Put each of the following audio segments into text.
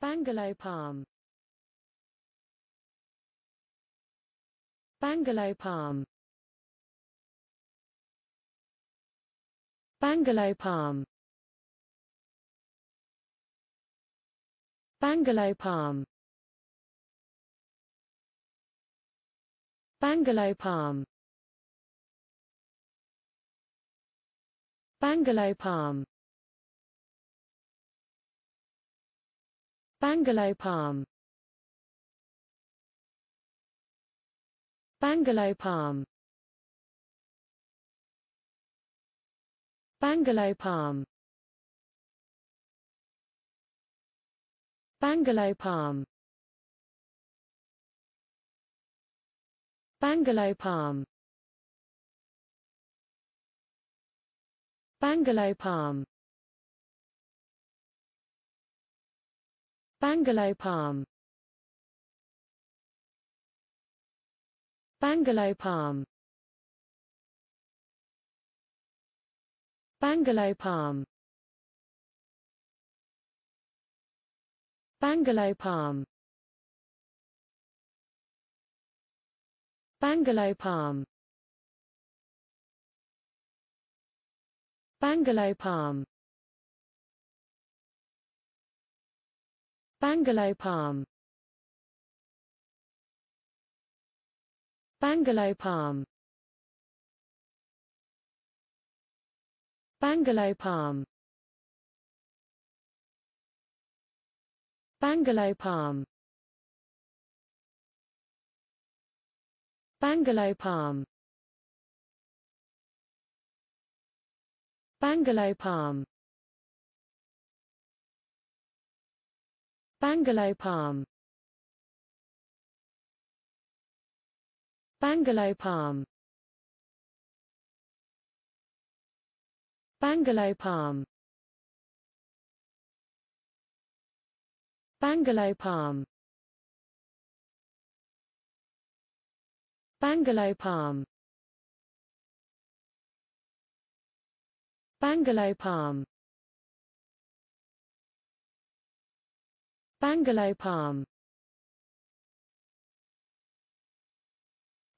Bangalow palm Bangalow palm Bangalow palm Bangalow palm Bangalow palm Bangalow palm Bangalow palm Bangalow palm Bangalow palm Bangalow palm Bangalow palm Bangalow palm Bangalow palm Bangalow palm Bangalow palm Bangalow palm Bangalow palm Bangalow palm Bangalow palm Bangalow palm Bangalow palm Bangalow palm Bangalow palm Bangalow palm Bangalow palm Bangalow palm Bangalow palm Bangalow palm Bangalow palm Bangalow palm Bangalow palm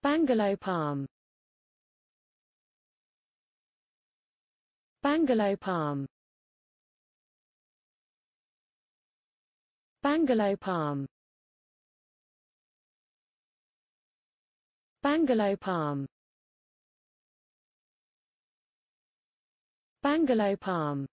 Bangalow palm Bangalow palm Bangalow palm Bangalow palm Bangalow palm